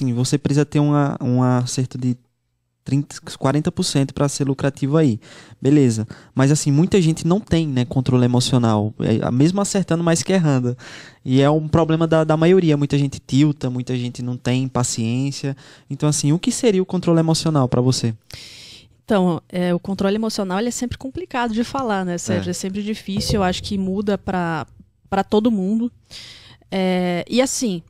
Sim, você precisa ter uma, um acerto de 30, 40% para ser lucrativo aí. Beleza. Mas assim, muita gente não tem, né, controle emocional. É, mesmo acertando mais que errando. E é um problema da, da maioria. Muita gente tilta, muita gente não tem paciência. Então, assim, o que seria o controle emocional para você? Então, é, o controle emocional é sempre complicado de falar, né, Sérgio? É, é sempre difícil. Eu acho que muda para todo mundo. É, e assim,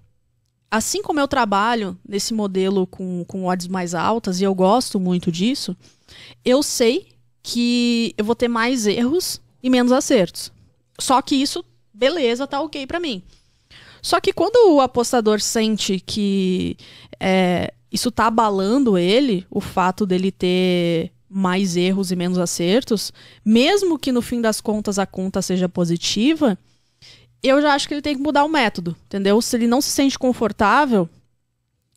assim como eu trabalho nesse modelo com, com odds mais altas, e eu gosto muito disso, eu sei que eu vou ter mais erros e menos acertos. Só que isso, beleza, tá ok para mim. Só que quando o apostador sente que é, isso tá abalando ele, o fato dele ter mais erros e menos acertos, mesmo que no fim das contas a conta seja positiva, eu já acho que ele tem que mudar o método, entendeu? Se ele não se sente confortável,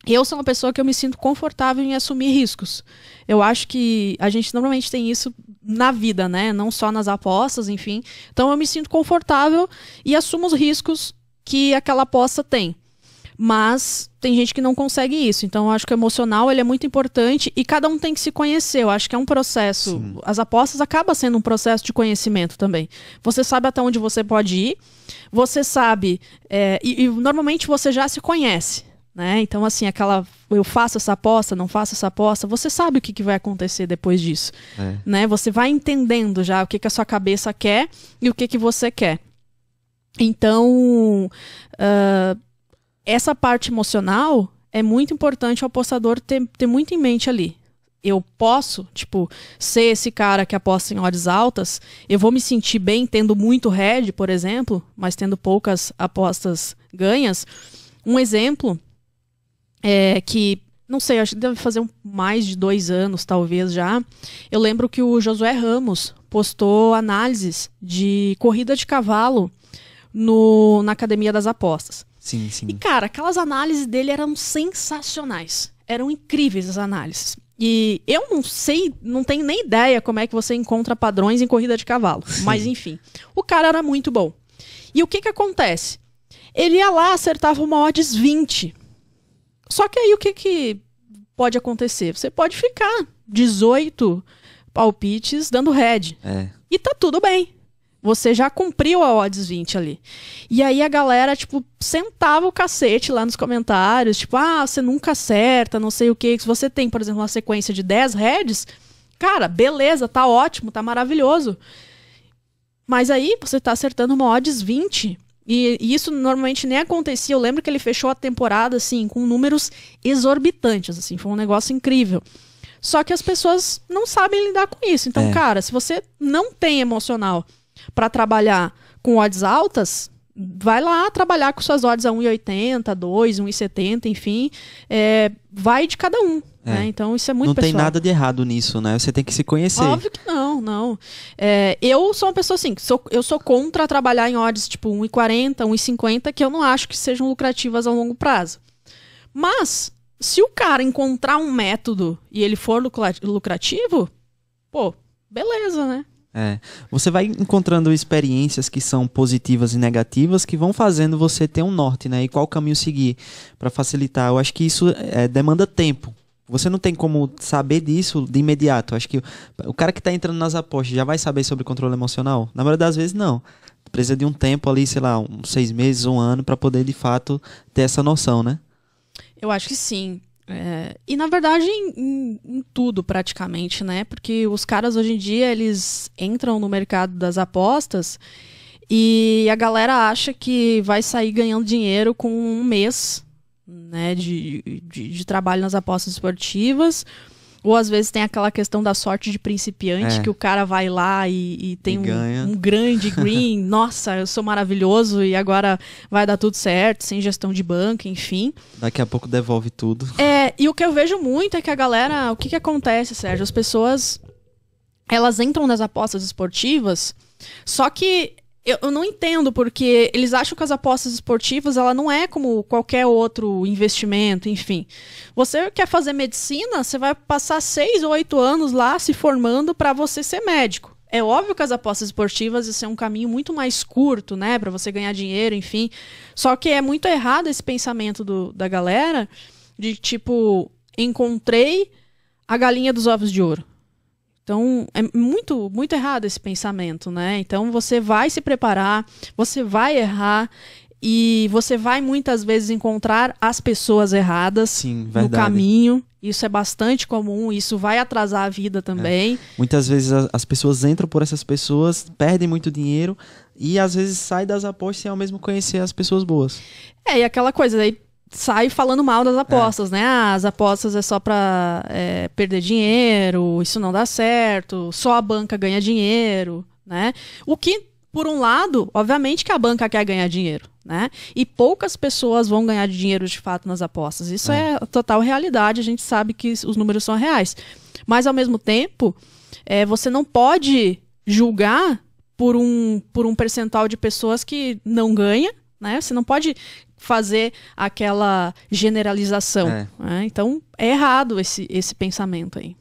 eu sou uma pessoa que eu me sinto confortável em assumir riscos. Eu acho que a gente normalmente tem isso na vida, né? Não só nas apostas, enfim. Então eu me sinto confortável e assumo os riscos que aquela aposta tem. Mas tem gente que não consegue isso. Então, eu acho que o emocional ele é muito importante e cada um tem que se conhecer. Eu acho que é um processo. Sim. As apostas acabam sendo um processo de conhecimento também. Você sabe até onde você pode ir, você sabe. É, e, e normalmente você já se conhece. Né? Então, assim, aquela eu faço essa aposta, não faço essa aposta, você sabe o que, que vai acontecer depois disso. É. Né? Você vai entendendo já o que, que a sua cabeça quer e o que, que você quer. Então, uh, essa parte emocional é muito importante ao apostador ter, ter muito em mente ali. Eu posso, tipo, ser esse cara que aposta em horas altas, eu vou me sentir bem tendo muito red, por exemplo, mas tendo poucas apostas ganhas. Um exemplo é que, não sei, acho que deve fazer mais de dois anos, talvez já. Eu lembro que o Josué Ramos postou análises de corrida de cavalo no, na Academia das Apostas. Sim, sim. E, cara, aquelas análises dele eram sensacionais. Eram incríveis as análises. E eu não sei, não tenho nem ideia como é que você encontra padrões em corrida de cavalo. Sim. Mas enfim, o cara era muito bom. E o que que acontece? Ele ia lá, acertava uma odds 20. Só que aí o que que pode acontecer? Você pode ficar 18 palpites dando head. É. E tá tudo bem. Você já cumpriu a odds 20 ali. E aí a galera, tipo, sentava o cacete lá nos comentários, tipo, ah, você nunca acerta, não sei o que. Se você tem, por exemplo, uma sequência de 10 heads, cara, beleza, tá ótimo, tá maravilhoso. Mas aí você tá acertando uma odds 20. E, isso normalmente nem acontecia. Eu lembro que ele fechou a temporada, assim, com números exorbitantes, assim, foi um negócio incrível. Só que as pessoas não sabem lidar com isso. Então, é. cara, se você não tem emocional para trabalhar com odds altas, vai lá trabalhar com suas odds a 1,80, 2, 1,70, enfim. É, vai de cada um. É. Né? Então isso é muito Não pessoal. tem nada de errado nisso, né? Você tem que se conhecer. Óbvio que não, não. É, eu sou uma pessoa assim, sou, eu sou contra trabalhar em odds tipo 1,40, 1,50, que eu não acho que sejam lucrativas a longo prazo. Mas, se o cara encontrar um método e ele for lucrativo, pô, beleza, né? É. Você vai encontrando experiências que são positivas e negativas que vão fazendo você ter um norte, né? E qual caminho seguir para facilitar. Eu acho que isso é, demanda tempo. Você não tem como saber disso de imediato. Eu acho que o cara que está entrando nas apostas já vai saber sobre controle emocional? Na maioria das vezes, não. Precisa de um tempo ali, sei lá, uns seis meses, um ano, para poder de fato ter essa noção, né? Eu acho que sim. É, e na verdade em, em, em, tudo praticamente, né? Porque os caras hoje em dia eles entram no mercado das apostas e a galera acha que vai sair ganhando dinheiro com um mês né, de, de, de trabalho nas apostas esportivas ou às vezes tem aquela questão da sorte de principiante, é. que o cara vai lá e, e tem e um, um, grande green, nossa, eu sou maravilhoso e agora vai dar tudo certo, sem gestão de banco, enfim. Daqui a pouco devolve tudo. É, e o que eu vejo muito é que a galera, o que que acontece, Sérgio? As pessoas, elas entram nas apostas esportivas, só que eu, eu, não entendo porque eles acham que as apostas esportivas ela não é como qualquer outro investimento, enfim. Você quer fazer medicina, você vai passar seis ou oito anos lá se formando para você ser médico. É óbvio que as apostas esportivas isso é um caminho muito mais curto, né, para você ganhar dinheiro, enfim. Só que é muito errado esse pensamento do, da galera de tipo encontrei a galinha dos ovos de ouro. Então, é muito, muito errado esse pensamento, né? Então, você vai se preparar, você vai errar e você vai muitas vezes encontrar as pessoas erradas Sim, no caminho. Isso é bastante comum, isso vai atrasar a vida é. também. É. Muitas vezes as pessoas entram por essas pessoas, perdem muito dinheiro e às vezes sai das apostas sem ao mesmo conhecer as pessoas boas. É, e aquela coisa, aí sai falando mal das apostas, é. né? Ah, as apostas é só para é, perder dinheiro, isso não dá certo, só a banca ganha dinheiro, né? O que, por um lado, obviamente que a banca quer ganhar dinheiro, né? E poucas pessoas vão ganhar dinheiro de fato nas apostas. Isso é, é total realidade, a gente sabe que os números são reais. Mas, ao mesmo tempo, é, você não pode julgar por um, por um percentual de pessoas que não ganha, né? Você não pode fazer aquela generalização. É. Né? Então é errado esse, esse pensamento aí.